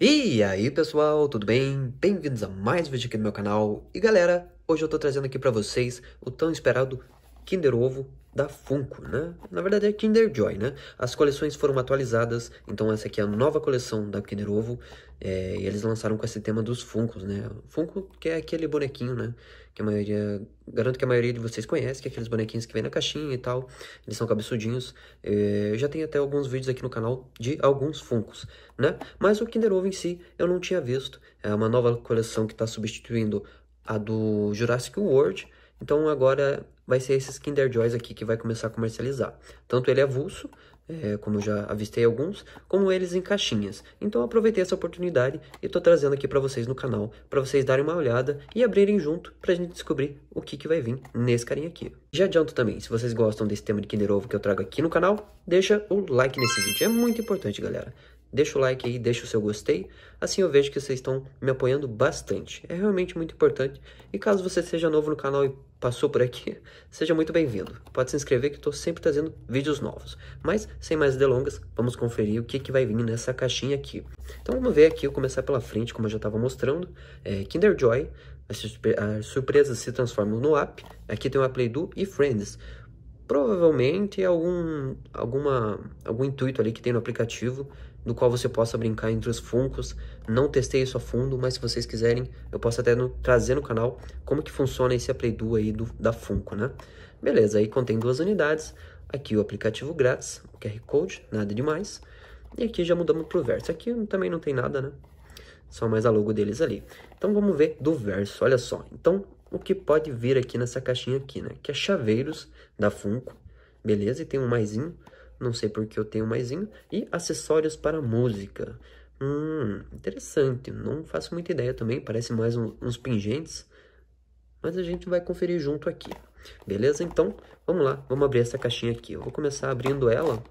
E aí pessoal, tudo bem? Bem-vindos a mais um vídeo aqui no meu canal. E galera, hoje eu tô trazendo aqui para vocês o tão esperado Kinder Ovo da Funko, né? Na verdade é Kinder Joy, né? As coleções foram atualizadas, então essa aqui é a nova coleção da Kinder Ovo, é, e eles lançaram com esse tema dos Funkos, né? Funko que é aquele bonequinho, né? Que a maioria, garanto que a maioria de vocês conhece, que é aqueles bonequinhos que vem na caixinha e tal, eles são cabeçudinhos. É, eu já tenho até alguns vídeos aqui no canal de alguns Funkos, né? Mas o Kinder Ovo em si eu não tinha visto, é uma nova coleção que está substituindo a do Jurassic World, então agora vai ser esses Kinder Joys aqui que vai começar a comercializar. Tanto ele avulso, é, como já avistei alguns, como eles em caixinhas. Então aproveitei essa oportunidade e estou trazendo aqui para vocês no canal, para vocês darem uma olhada e abrirem junto para a gente descobrir o que, que vai vir nesse carinha aqui. Já adianto também, se vocês gostam desse tema de Kinder Ovo que eu trago aqui no canal, deixa o like nesse vídeo, é muito importante galera deixa o like aí, deixa o seu gostei, assim eu vejo que vocês estão me apoiando bastante. É realmente muito importante. E caso você seja novo no canal e passou por aqui, seja muito bem-vindo. Pode se inscrever que estou sempre trazendo vídeos novos. Mas, sem mais delongas, vamos conferir o que, que vai vir nessa caixinha aqui. Então vamos ver aqui, eu começar pela frente, como eu já estava mostrando. É, Kinder Joy, as surpresas se transformam no app. Aqui tem o Apple Do e Friends provavelmente algum, alguma, algum intuito ali que tem no aplicativo do qual você possa brincar entre os funcos. Não testei isso a fundo, mas se vocês quiserem, eu posso até no, trazer no canal como que funciona esse Play Duo aí do, da Funko, né? Beleza, aí contém duas unidades, aqui o aplicativo grátis, o QR Code, nada demais, e aqui já mudamos pro Verso, aqui também não tem nada, né? Só mais a logo deles ali. Então vamos ver do Verso, olha só. Então, o que pode vir aqui nessa caixinha aqui, né? Que é chaveiros da Funko, beleza? E tem um maisinho, não sei porque eu tenho maisinho, e acessórios para música. Hum, interessante, não faço muita ideia também, parece mais um, uns pingentes, mas a gente vai conferir junto aqui. Beleza? Então, vamos lá, vamos abrir essa caixinha aqui. Eu vou começar abrindo ela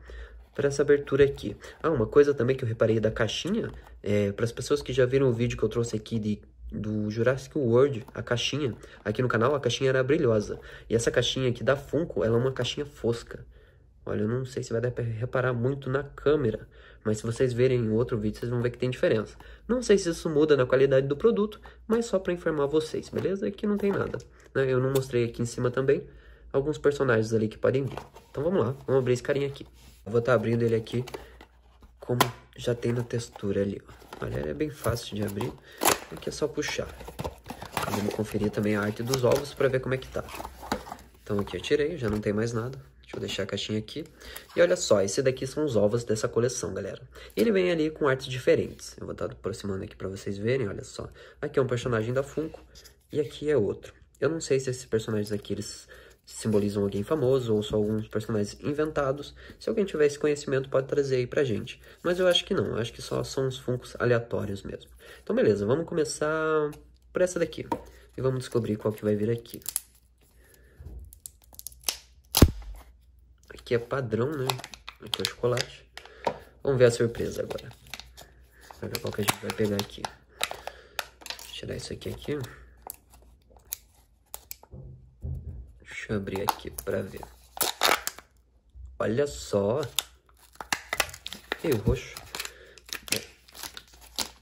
para essa abertura aqui. Ah, uma coisa também que eu reparei da caixinha, é, para as pessoas que já viram o vídeo que eu trouxe aqui de, do Jurassic World, a caixinha, aqui no canal a caixinha era brilhosa. E essa caixinha aqui da Funko, ela é uma caixinha fosca. Olha, eu não sei se vai dar para reparar muito na câmera, mas se vocês verem outro vídeo, vocês vão ver que tem diferença. Não sei se isso muda na qualidade do produto, mas só para informar vocês, beleza? Aqui não tem nada. Né? Eu não mostrei aqui em cima também alguns personagens ali que podem vir. Então vamos lá, vamos abrir esse carinha aqui. Eu vou estar tá abrindo ele aqui como já tem na textura ali. Ó. Olha, ele é bem fácil de abrir. Aqui é só puxar. Vamos conferir também a arte dos ovos para ver como é que tá. Então aqui eu tirei, já não tem mais nada. Deixa eu deixar a caixinha aqui. E olha só, esse daqui são os ovos dessa coleção, galera. Ele vem ali com artes diferentes. Eu vou estar aproximando aqui para vocês verem, olha só. Aqui é um personagem da Funko e aqui é outro. Eu não sei se esses personagens aqui, eles simbolizam alguém famoso ou só alguns personagens inventados. Se alguém tiver esse conhecimento, pode trazer aí pra gente. Mas eu acho que não, eu acho que só são os funcos aleatórios mesmo. Então, beleza, vamos começar por essa daqui. E vamos descobrir qual que vai vir aqui. aqui é padrão, né? Aqui é o chocolate. Vamos ver a surpresa agora. Vai ver qual que a gente vai pegar aqui. Tirar isso aqui aqui. Deixa eu abrir aqui pra ver. Olha só. E o roxo. É.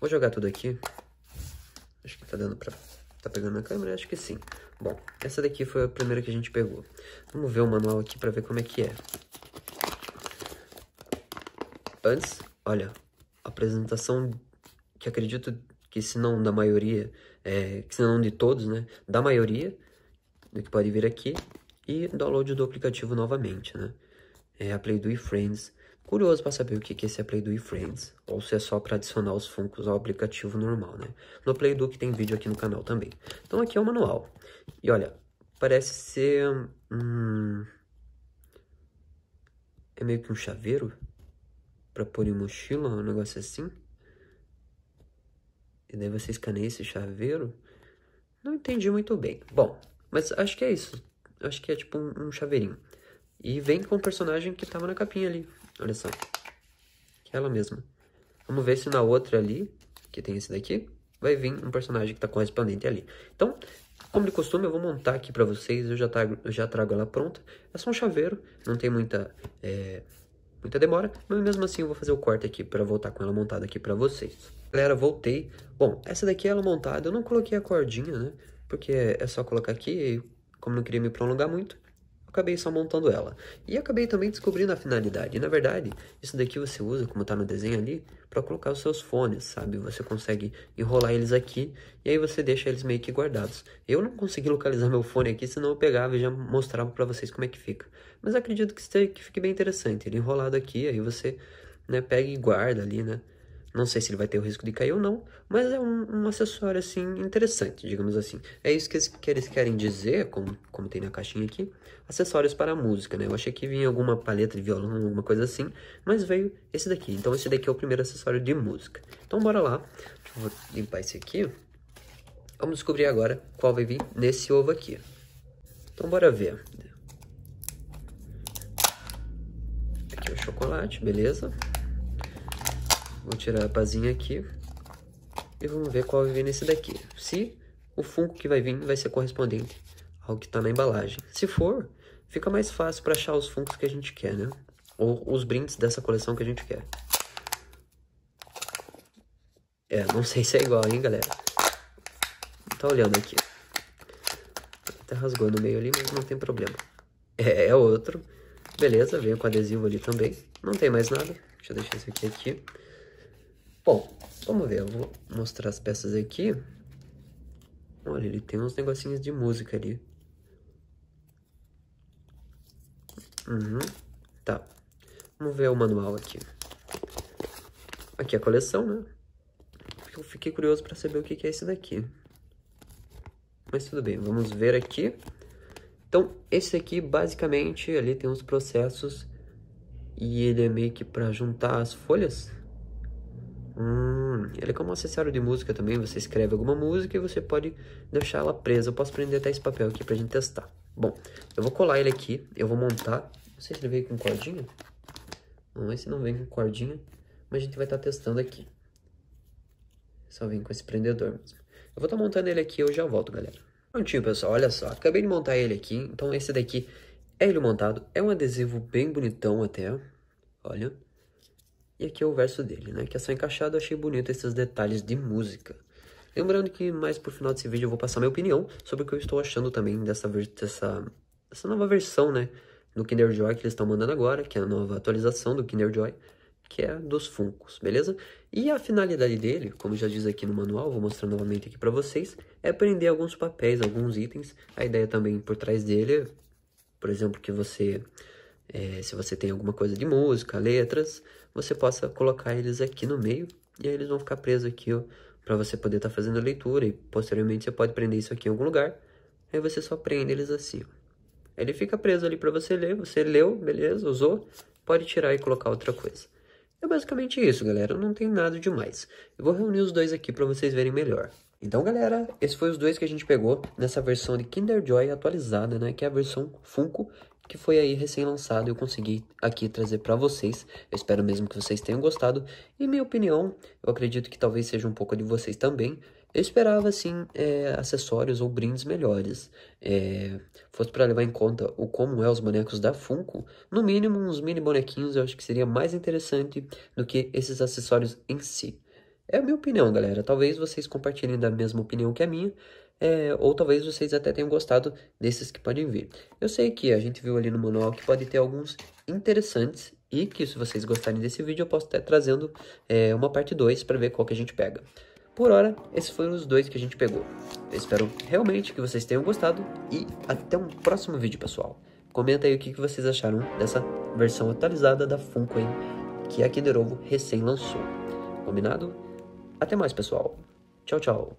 vou jogar tudo aqui. Acho que tá dando pra... Tá pegando a câmera? Acho que sim. Bom, essa daqui foi a primeira que a gente pegou. Vamos ver o manual aqui para ver como é que é. Antes, olha, a apresentação que acredito que se não da maioria, é, que se não de todos, né, da maioria, do que pode vir aqui, e download do aplicativo novamente, né. É a Play Do e Friends, Curioso para saber o que, que é é Play e Friends, ou se é só para adicionar os funcos ao aplicativo normal, né? No Play Do que tem vídeo aqui no canal também. Então aqui é o manual. E olha, parece ser... Hum, é meio que um chaveiro para pôr em mochila, um negócio assim. E daí você escaneia esse chaveiro. Não entendi muito bem. Bom, mas acho que é isso. Acho que é tipo um, um chaveirinho. E vem com o personagem que tava na capinha ali, Olha só. Que é ela mesma. Vamos ver se na outra ali, que tem esse daqui, vai vir um personagem que está correspondente ali. Então, como de costume, eu vou montar aqui para vocês. Eu já, trago, tá, eu já trago ela pronta. É só um chaveiro, não tem muita, é, muita demora. Mas mesmo assim, eu vou fazer o corte aqui para voltar com ela montada aqui para vocês. Galera, voltei. Bom, essa daqui é ela montada. Eu não coloquei a cordinha, né? Porque é só colocar aqui. E como não queria me prolongar muito, acabei só montando ela. E acabei também descobrindo a finalidade. E, na verdade, isso daqui você usa, como está no desenho ali, para colocar os seus fones, sabe? Você consegue enrolar eles aqui e aí você deixa eles meio que guardados. Eu não consegui localizar meu fone aqui, senão eu pegava e já mostrava para vocês como é que fica. Mas acredito que, que fique bem interessante. Ele enrolado aqui, aí você né, pega e guarda ali, né? Não sei se ele vai ter o risco de cair ou não, mas é um, um acessório assim interessante, digamos assim. É isso que eles, que eles querem dizer, como, como, tem na caixinha aqui, acessórios para música, né? Eu achei que vinha alguma paleta de violão, alguma coisa assim, mas veio esse daqui. Então esse daqui é o primeiro acessório de música. Então bora lá, vou limpar esse aqui. Vamos descobrir agora qual vai vir nesse ovo aqui. Então bora ver. Aqui é o chocolate, beleza? Vou tirar a pazinha aqui. E vamos ver qual vai vir nesse daqui. Se o funko que vai vir vai ser correspondente ao que está na embalagem. Se for, fica mais fácil para achar os funcos que a gente quer, né? Ou os brindes dessa coleção que a gente quer. É, não sei se é igual, hein, galera? Tá olhando aqui. Até tá rasgou no meio ali, mas não tem problema. É, é outro. Beleza, veio com adesivo ali também. Não tem mais nada. Deixa eu deixar esse aqui aqui. Bom, vamos ver, eu vou mostrar as peças aqui. Olha, ele tem uns negocinhos de música ali. Uhum, tá. Vamos ver o manual aqui. Aqui é a coleção, né? Eu fiquei curioso pra saber o que é esse daqui. Mas tudo bem, vamos ver aqui. Então, esse aqui, basicamente, ali tem uns processos e ele é meio que pra juntar as folhas, Hum, ele é como um acessório de música também, você escreve alguma música e você pode deixar ela presa. Eu posso prender até esse papel aqui pra gente testar. Bom, eu vou colar ele aqui, eu vou montar. Não sei se ele veio com cordinha. Não, esse não vem com cordinha, mas a gente vai estar tá testando aqui. Só vem com esse prendedor mesmo. Eu vou estar tá montando ele aqui e eu já volto, galera. Prontinho, pessoal, olha só. Acabei de montar ele aqui, então esse daqui é ele montado. É um adesivo bem bonitão até, olha. E aqui é o verso dele, né? Que é só encaixado, achei bonito esses detalhes de música. Lembrando que mais pro final desse vídeo eu vou passar minha opinião sobre o que eu estou achando também dessa, dessa, dessa nova versão, né? Do Kinder Joy que eles estão mandando agora, que é a nova atualização do Kinder Joy, que é dos Funcos, beleza? E a finalidade dele, como já diz aqui no manual, vou mostrar novamente aqui para vocês, é prender alguns papéis, alguns itens. A ideia também por trás dele, por exemplo, que você... É, se você tem alguma coisa de música, letras, você possa colocar eles aqui no meio e aí eles vão ficar presos aqui, ó, para você poder estar tá fazendo a leitura e posteriormente você pode prender isso aqui em algum lugar. Aí você só prende eles assim. Ó. Ele fica preso ali para você ler, você leu, beleza, usou, pode tirar e colocar outra coisa. É basicamente isso, galera, não tem nada demais. Eu vou reunir os dois aqui para vocês verem melhor. Então, galera, esses foi os dois que a gente pegou nessa versão de Kinder Joy atualizada, né? Que é a versão Funko que foi aí recém-lançado. Eu consegui aqui trazer para vocês. Eu espero mesmo que vocês tenham gostado. E minha opinião, eu acredito que talvez seja um pouco de vocês também. Eu esperava, assim, é, acessórios ou brindes melhores. É, fosse para levar em conta o como é os bonecos da Funko, no mínimo uns mini bonequinhos eu acho que seria mais interessante do que esses acessórios em si. É a minha opinião, galera. Talvez vocês compartilhem da mesma opinião que a minha é, ou talvez vocês até tenham gostado desses que podem vir. Eu sei que a gente viu ali no manual que pode ter alguns interessantes e que se vocês gostarem desse vídeo eu posso estar trazendo é, uma parte 2 para ver qual que a gente pega. Por hora, esses foram os dois que a gente pegou. Eu espero realmente que vocês tenham gostado e até um próximo vídeo, pessoal. Comenta aí o que, que vocês acharam dessa versão atualizada da Funko, que a Kinder Ovo recém lançou. Combinado? Até mais, pessoal. Tchau, tchau.